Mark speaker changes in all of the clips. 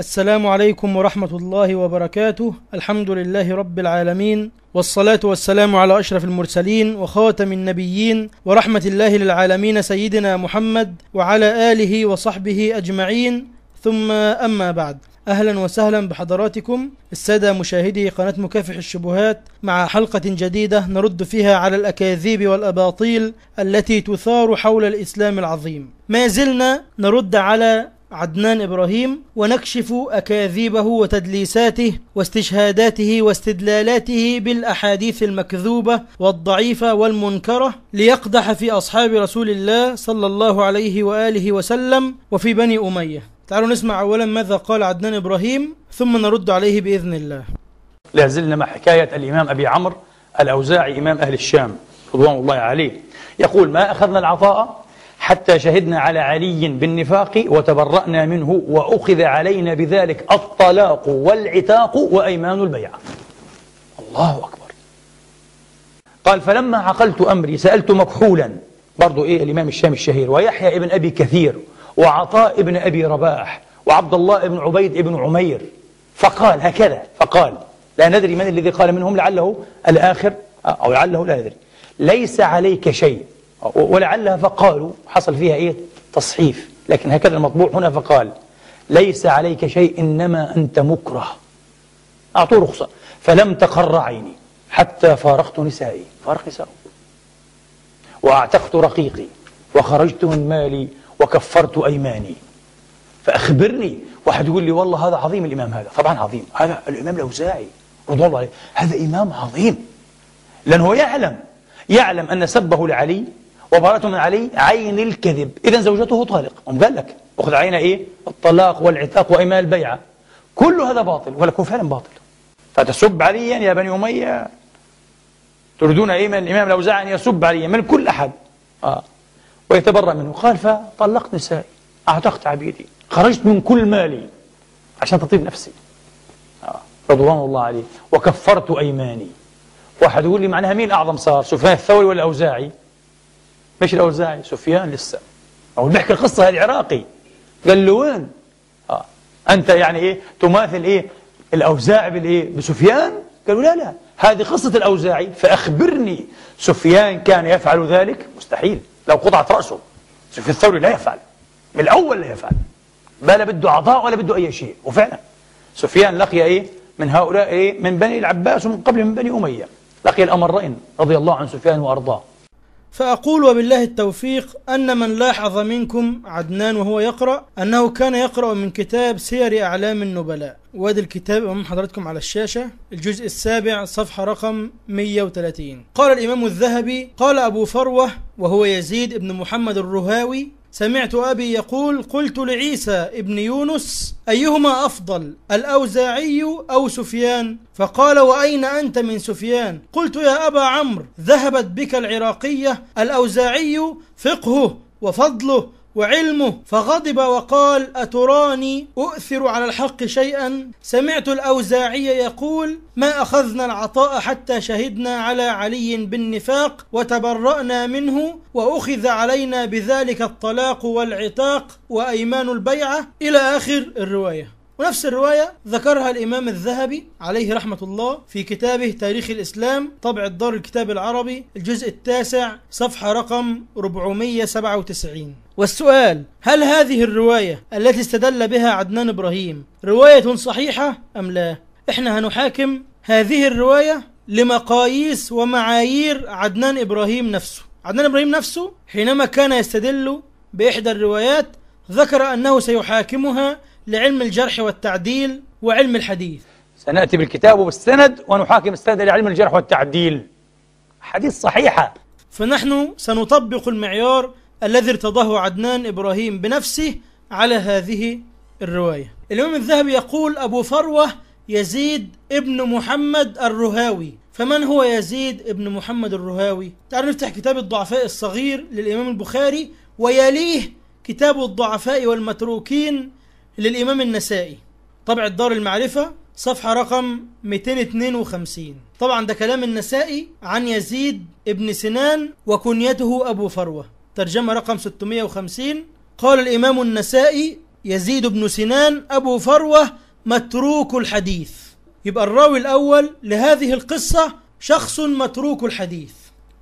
Speaker 1: السلام عليكم ورحمة الله وبركاته الحمد لله رب العالمين والصلاة والسلام على أشرف المرسلين وخاتم النبيين ورحمة الله للعالمين سيدنا محمد وعلى آله وصحبه أجمعين ثم أما بعد أهلا وسهلا بحضراتكم السادة مشاهدي قناة مكافح الشبهات مع حلقة جديدة نرد فيها على الأكاذيب والأباطيل التي تثار حول الإسلام العظيم ما زلنا نرد على عدنان إبراهيم ونكشف أكاذيبه وتدليساته واستشهاداته واستدلالاته بالأحاديث المكذوبة والضعيفة والمنكرة ليقدح في أصحاب رسول الله صلى الله عليه وآله وسلم وفي بني أمية تعالوا نسمع أولا ماذا قال عدنان إبراهيم ثم نرد عليه بإذن الله
Speaker 2: لازلنا مع حكاية الإمام أبي عمرو الأوزاعي إمام أهل الشام رضوان الله عليه يقول ما أخذنا العطاء حتى شهدنا على علي بالنفاق وتبرأنا منه وأخذ علينا بذلك الطلاق والعتاق وأيمان البيعة الله أكبر قال فلما عقلت أمري سألت مكحولا برضو إيه الإمام الشام الشهير ويحيى ابن أبي كثير وعطاء ابن أبي رباح وعبد الله ابن عبيد ابن عمير فقال هكذا فقال لا ندري من الذي قال منهم لعله الآخر أو لعله لا ندري ليس عليك شيء ولعلها فقالوا حصل فيها إيه تصحيف لكن هكذا المطبوع هنا فقال ليس عليك شيء إنما أنت مكره أعطوه رخصة فلم تقر عيني حتى فارقت نسائي فارق نسائه وأعتقت رقيقي وخرجت من مالي وكفرت أيماني فأخبرني واحد يقول لي والله هذا عظيم الإمام هذا طبعا عظيم هذا الإمام الأوزاعي رضوان الله عليه هذا إمام عظيم لأنه يعلم يعلم أن سبه لعلي وبراءة من علي عين الكذب إذا زوجته طالق أم قال لك أخذ عين إيه الطلاق والعتاق وإيماء البيعة كل هذا باطل ولكن فعلا باطل فتسب عليا يا بني أمية تريدون إيه من الإمام الأوزاعي أن يسب عليا من كل أحد آه. ويتبرأ منه قال فطلقت نسائي أعتقت عبيدي خرجت من كل مالي عشان تطيب نفسي آه. رضوان الله عليه وكفرت أيماني واحد يقول لي معناها مين أعظم صار سفيان الثوري ولا الأوزاعي مش الأوزاعي سفيان لسه أو بيحكي القصة العراقي قال له وين آه. أنت يعني إيه تماثل إيه الأوزاعي بالإيه بسفيان قالوا لا لا هذه قصة الأوزاعي فأخبرني سفيان كان يفعل ذلك مستحيل لو قطعت رأسه سفيان الثوري لا يفعل من الأول لا يفعل ما لا بده عطاء ولا بده أي شيء وفعلا سفيان لقي إيه من هؤلاء إيه من بني العباس ومن قبل من
Speaker 1: بني أمية لقي الأمرين رضي الله عن سفيان وأرضاه فأقول وبالله التوفيق أن من لاحظ منكم عدنان وهو يقرأ أنه كان يقرأ من كتاب سير أعلام النبلاء وادي الكتاب أمام حضراتكم على الشاشة الجزء السابع صفحة رقم 130 قال الإمام الذهبي قال أبو فروة وهو يزيد بن محمد الرهاوي سمعت أبي يقول قلت لعيسى ابن يونس أيهما أفضل الأوزاعي أو سفيان فقال وأين أنت من سفيان قلت يا أبا عمرو ذهبت بك العراقية الأوزاعي فقهه وفضله وعلمه فغضب وقال أتراني أؤثر على الحق شيئا سمعت الأوزاعي يقول ما أخذنا العطاء حتى شهدنا على علي بالنفاق وتبرأنا منه وأخذ علينا بذلك الطلاق والعتاق وأيمان البيعة إلى آخر الرواية ونفس الرواية ذكرها الإمام الذهبي عليه رحمة الله في كتابه تاريخ الإسلام طبع الدار الكتاب العربي الجزء التاسع صفحة رقم 497 والسؤال هل هذه الرواية التي استدل بها عدنان إبراهيم رواية صحيحة أم لا؟ إحنا هنحاكم هذه الرواية لمقاييس ومعايير عدنان إبراهيم نفسه عدنان إبراهيم نفسه حينما كان يستدل بإحدى الروايات ذكر أنه سيحاكمها لعلم الجرح والتعديل وعلم الحديث سنأتي بالكتاب وبالسند ونحاكم السند لعلم الجرح والتعديل حديث صحيحة فنحن سنطبق المعيار الذي ارتضاه عدنان إبراهيم بنفسه على هذه الرواية الإمام الذهبي يقول أبو فروة يزيد ابن محمد الرهاوي فمن هو يزيد ابن محمد الرهاوي؟ تعال نفتح كتاب الضعفاء الصغير للإمام البخاري ويليه كتاب الضعفاء والمتروكين للإمام النسائي طبع الدار المعرفة صفحة رقم 252 طبعا ده كلام النسائي عن يزيد ابن سنان وكنيته أبو فروة ترجمة رقم 650 قال الإمام النسائي يزيد ابن سنان أبو فروة متروك الحديث يبقى الراوي الأول لهذه القصة شخص متروك الحديث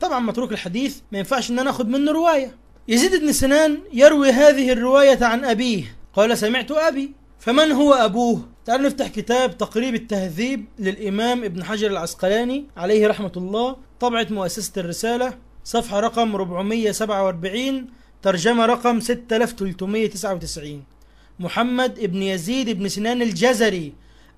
Speaker 1: طبعا متروك الحديث ما ينفعش ان انا اخد منه رواية يزيد بن سنان يروي هذه الرواية عن أبيه قال سمعت أبي فمن هو أبوه؟ تعال نفتح كتاب تقريب التهذيب للإمام ابن حجر العسقلاني عليه رحمة الله طبعة مؤسسة الرسالة صفحة رقم 447 ترجمة رقم 6399 محمد ابن يزيد ابن سنان الجزري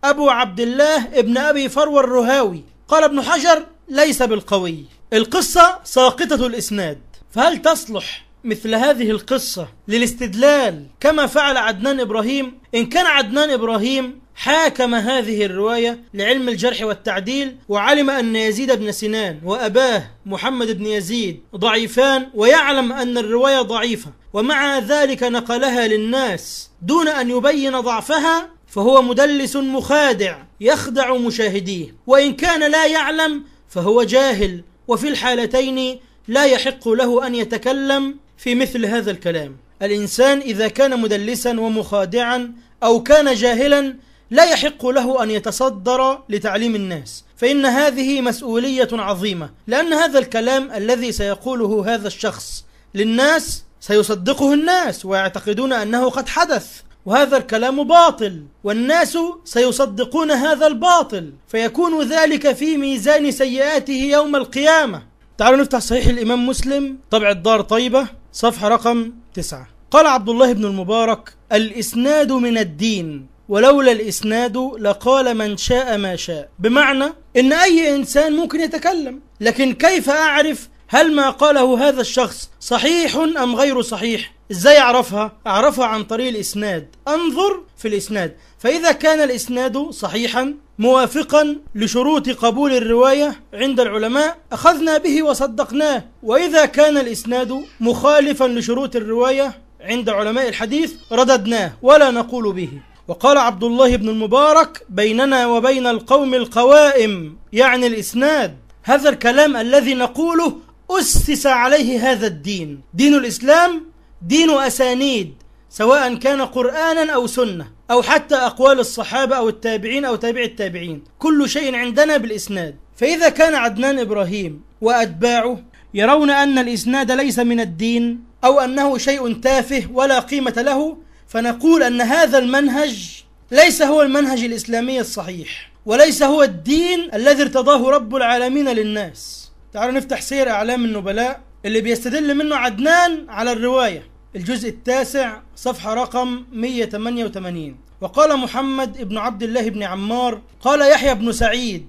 Speaker 1: أبو عبد الله ابن أبي فروى الرهاوي قال ابن حجر ليس بالقوي القصة ساقطة الإسناد فهل تصلح مثل هذه القصة للاستدلال كما فعل عدنان إبراهيم إن كان عدنان إبراهيم حاكم هذه الرواية لعلم الجرح والتعديل وعلم أن يزيد بن سنان وأباه محمد بن يزيد ضعيفان ويعلم أن الرواية ضعيفة ومع ذلك نقلها للناس دون أن يبين ضعفها فهو مدلس مخادع يخدع مشاهديه وإن كان لا يعلم فهو جاهل وفي الحالتين لا يحق له أن يتكلم في مثل هذا الكلام الإنسان إذا كان مدلسا ومخادعا أو كان جاهلا لا يحق له أن يتصدر لتعليم الناس فإن هذه مسؤولية عظيمة لأن هذا الكلام الذي سيقوله هذا الشخص للناس سيصدقه الناس ويعتقدون أنه قد حدث وهذا الكلام باطل والناس سيصدقون هذا الباطل فيكون ذلك في ميزان سيئاته يوم القيامة تعالوا نفتح صحيح الإمام مسلم طبع الدار طيبة صفحة رقم تسعة قال عبد الله بن المبارك الإسناد من الدين ولولا الإسناد لقال من شاء ما شاء بمعنى إن أي إنسان ممكن يتكلم لكن كيف أعرف هل ما قاله هذا الشخص صحيح أم غير صحيح ازاي اعرفها اعرفها عن طريق الاسناد انظر في الاسناد فاذا كان الاسناد صحيحا موافقا لشروط قبول الروايه عند العلماء اخذنا به وصدقناه واذا كان الاسناد مخالفا لشروط الروايه عند علماء الحديث رددناه ولا نقول به وقال عبد الله بن المبارك بيننا وبين القوم القوائم يعني الاسناد هذا الكلام الذي نقوله أسس عليه هذا الدين دين الإسلام دين أسانيد سواء كان قرآنا أو سنة أو حتى أقوال الصحابة أو التابعين أو تابع التابعين كل شيء عندنا بالإسناد فإذا كان عدنان إبراهيم وأتباعه يرون أن الإسناد ليس من الدين أو أنه شيء تافه ولا قيمة له فنقول أن هذا المنهج ليس هو المنهج الإسلامي الصحيح وليس هو الدين الذي ارتضاه رب العالمين للناس تعالوا نفتح سير أعلام النبلاء اللي بيستدل منه عدنان على الرواية الجزء التاسع صفحة رقم 188 وقال محمد بن عبد الله بن عمار قال يحيى بن سعيد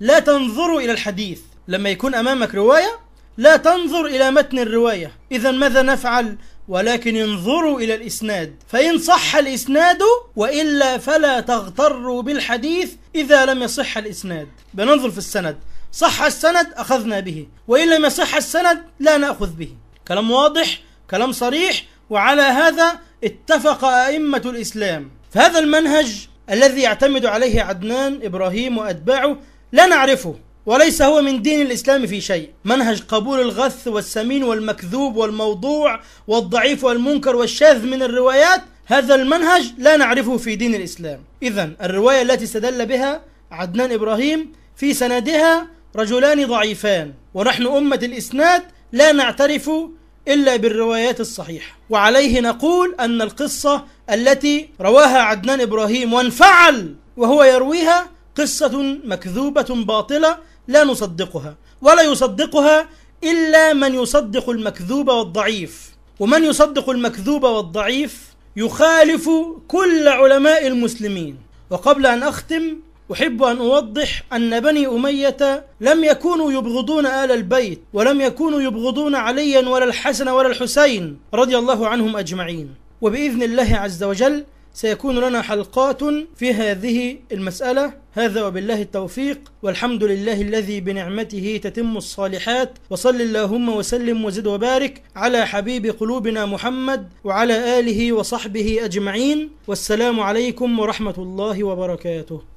Speaker 1: لا تنظروا إلى الحديث لما يكون أمامك رواية لا تنظر إلى متن الرواية إذا ماذا نفعل ولكن انظروا إلى الإسناد فإن صح الإسناد وإلا فلا تغتروا بالحديث إذا لم يصح الإسناد بننظر في السند صح السند أخذنا به وإن لم يصح السند لا نأخذ به كلام واضح كلام صريح وعلى هذا اتفق أئمة الإسلام فهذا المنهج الذي يعتمد عليه عدنان إبراهيم وأتباعه لا نعرفه وليس هو من دين الإسلام في شيء منهج قبول الغث والسمين والمكذوب والموضوع والضعيف والمنكر والشاذ من الروايات هذا المنهج لا نعرفه في دين الإسلام إذا الرواية التي استدل بها عدنان إبراهيم في سندها رجلان ضعيفان ونحن أمة الإسناد لا نعترف إلا بالروايات الصحيحة وعليه نقول أن القصة التي رواها عدنان إبراهيم وانفعل وهو يرويها قصة مكذوبة باطلة لا نصدقها ولا يصدقها إلا من يصدق المكذوب والضعيف ومن يصدق المكذوب والضعيف يخالف كل علماء المسلمين وقبل أن أختم أحب أن أوضح أن بني أمية لم يكونوا يبغضون آل البيت ولم يكونوا يبغضون عليا ولا الحسن ولا الحسين رضي الله عنهم أجمعين وبإذن الله عز وجل سيكون لنا حلقات في هذه المسألة هذا وبالله التوفيق والحمد لله الذي بنعمته تتم الصالحات وصل اللهم وسلم وزد وبارك على حبيب قلوبنا محمد وعلى آله وصحبه أجمعين والسلام عليكم ورحمة الله وبركاته